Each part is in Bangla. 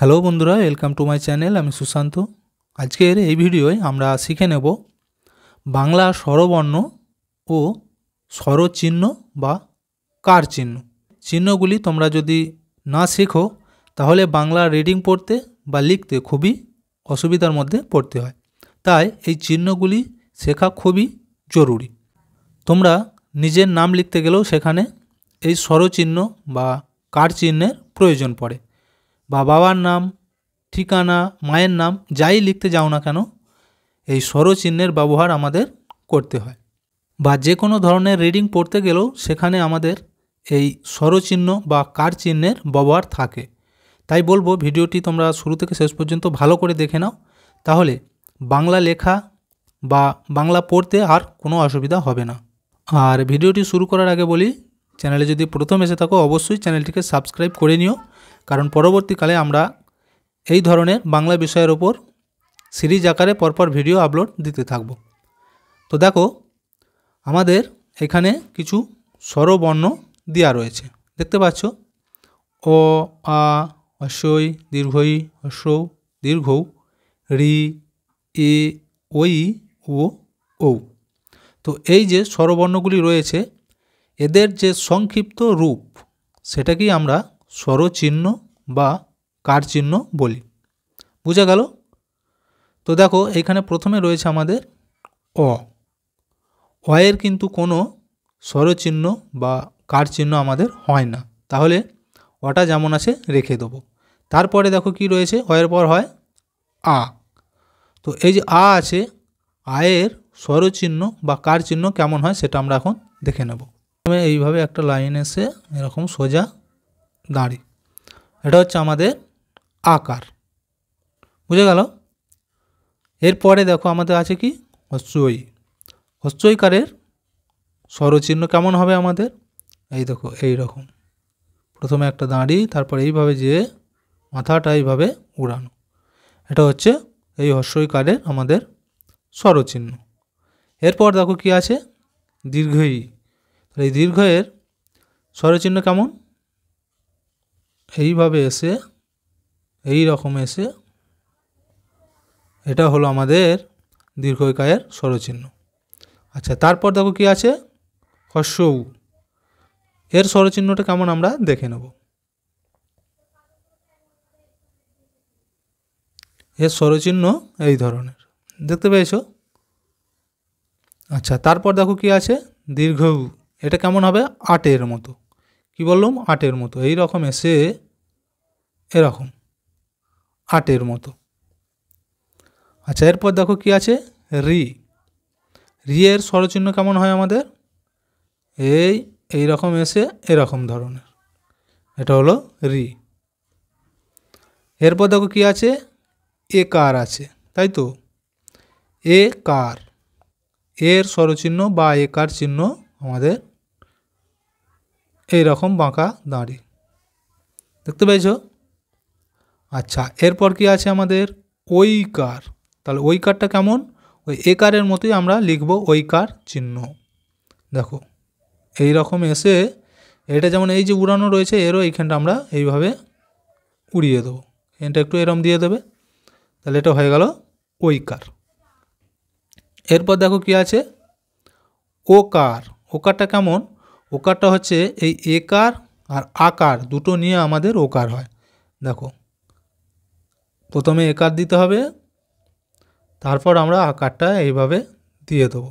হ্যালো বন্ধুরা ওয়েলকাম টু মাই চ্যানেল আমি সুশান্ত আজকের এই ভিডিওয় আমরা শিখে নেব বাংলা স্বরবর্ণ ও স্বরচিহ্ন বা কার চিহ্ন চিহ্নগুলি তোমরা যদি না শেখো তাহলে বাংলা রিডিং পড়তে বা লিখতে খুবই অসুবিধার মধ্যে পড়তে হয় তাই এই চিহ্নগুলি শেখা খুবই জরুরি তোমরা নিজের নাম লিখতে গেলেও সেখানে এই স্বরচিহ্ন বা কার চিহ্নের প্রয়োজন পড়ে বা বাবার নাম ঠিকানা মায়ের নাম যাই লিখতে যাও না কেন এই স্বরচিহ্নের ব্যবহার আমাদের করতে হয় বা যে কোনো ধরনের রিডিং পড়তে গেলেও সেখানে আমাদের এই স্বরচিহ্ন বা কার চিহ্নের ব্যবহার থাকে তাই বলবো ভিডিওটি তোমরা শুরু থেকে শেষ পর্যন্ত ভালো করে দেখে নাও তাহলে বাংলা লেখা বা বাংলা পড়তে আর কোনো অসুবিধা হবে না আর ভিডিওটি শুরু করার আগে বলি চ্যানেলে যদি প্রথম এসে থাকো অবশ্যই চ্যানেলটিকে সাবস্ক্রাইব করে নিও কারণ পরবর্তীকালে আমরা এই ধরনের বাংলা বিষয়ের ওপর সিরিজ আকারে পরপর ভিডিও আপলোড দিতে থাকব তো দেখো আমাদের এখানে কিছু স্বরবর্ণ দেওয়া রয়েছে দেখতে পাচ্ছ অ আ অশ্বই দীর্ঘই অশ দীর্ঘ রি এ ওই ও ও তো এই যে স্বরবর্ণগুলি রয়েছে এদের যে সংক্ষিপ্ত রূপ সেটাকেই আমরা স্বরচিহ্ন বা কারচিহ্ন বলি বুঝা গেল তো দেখো এখানে প্রথমে রয়েছে আমাদের অ অয়ের কিন্তু কোনো স্বরচিহ্ন বা কারচিহ্ন আমাদের হয় না তাহলে অটা যেমন আছে রেখে দেবো তারপরে দেখো কি রয়েছে অয়ের পর হয় আ তো এই যে আ আছে আয়ের স্বরচিহ্ন বা কার চিহ্ন কেমন হয় সেটা আমরা এখন দেখে নেব প্রথমে এইভাবে একটা লাইন এসে এরকম সোজা দাঁড়ি এটা হচ্ছে আমাদের আকার বুঝে গেল এরপরে দেখো আমাদের আছে কি হস্যই হস্যইকারের স্বরচিহ্ন কেমন হবে আমাদের এই দেখো এই রকম প্রথমে একটা দাঁড়ি তারপর এইভাবে যে মাথাটা এইভাবে উড়ানো এটা হচ্ছে এই হস্যইকারের আমাদের স্বরচিহ্ন এরপর দেখো কি আছে দীর্ঘই তাহলে এই দীর্ঘয়ের স্বরচিহ্ন কেমন এইভাবে এসে এই রকম এসে এটা হলো আমাদের দীর্ঘকায়ের স্বরচিহ্ন আচ্ছা তারপর দেখো কি আছে উ এর স্বরচিহ্নটা কেমন আমরা দেখে নেব এর স্বরচিহ্ন এই ধরনের দেখতে পেয়েছো আচ্ছা তারপর দেখো কি আছে দীর্ঘ এটা কেমন হবে আটের মতো কি বললাম আটের মতো এই রকম এসে এরকম আটের মতো আচ্ছা এরপর দেখো কি আছে রি রি এর স্বরচিহ্ন কেমন হয় আমাদের এই এই রকম এসে এরকম ধরনের এটা হলো রি এরপর দেখো কি আছে এ কার আছে তাই তো এ কার এর স্বরচিহ্ন বা এ কার চিহ্ন আমাদের এই রকম বাঁকা দাঁড়ি দেখতে পেয়েছ আচ্ছা এরপর কি আছে আমাদের ওই কার তাহলে ওই কারটা কেমন ওই এ কারের মতোই আমরা লিখব ওই কার চিহ্ন দেখো এই রকম এসে এটা যেমন এই যে উড়ানো রয়েছে এরও এইখানটা আমরা এইভাবে উড়িয়ে দেবো এখানটা একটু এরম দিয়ে দেবে তাহলে এটা হয়ে গেল ওই কার এরপর দেখো কি আছে ও কার ও কারটা কেমন ওকারটা হচ্ছে এই একার আর আকার দুটো নিয়ে আমাদের ওকার হয় দেখো প্রথমে একার দিতে হবে তারপর আমরা আকারটা এইভাবে দিয়ে দেবো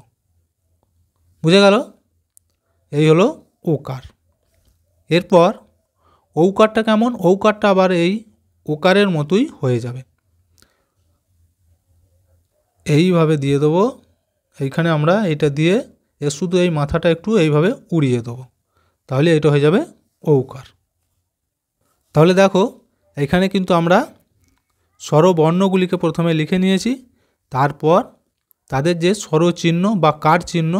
বুঝে গেল এই হলো ওকার এরপর ওকারটা কেমন ওকারটা আবার এই ওকারের মতোই হয়ে যাবে এইভাবে দিয়ে দেবো এইখানে আমরা এটা দিয়ে এর শুধু এই মাথাটা একটু এইভাবে উড়িয়ে দেবো তাহলে এটা হয়ে যাবে ঔকার তাহলে দেখো এখানে কিন্তু আমরা স্বরবর্ণগুলিকে প্রথমে লিখে নিয়েছি তারপর তাদের যে স্বরচিহ্ন বা কার চিহ্ন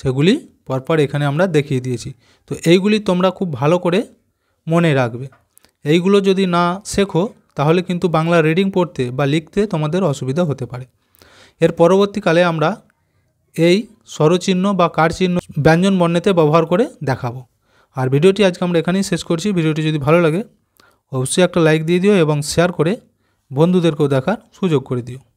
সেগুলি পরপর এখানে আমরা দেখিয়ে দিয়েছি তো এইগুলি তোমরা খুব ভালো করে মনে রাখবে এইগুলো যদি না শেখো তাহলে কিন্তু বাংলা রিডিং পড়তে বা লিখতে তোমাদের অসুবিধা হতে পারে এর পরবর্তীকালে আমরা এই স্বরচিহ্ন বা কারচিহ্ন ব্যঞ্জন বর্ণেতে ব্যবহার করে দেখাবো আর ভিডিওটি আজকে আমরা এখানেই শেষ করছি ভিডিওটি যদি ভালো লাগে অবশ্যই একটা লাইক দিয়ে দিও এবং শেয়ার করে বন্ধুদেরকেও দেখার সুযোগ করে দিও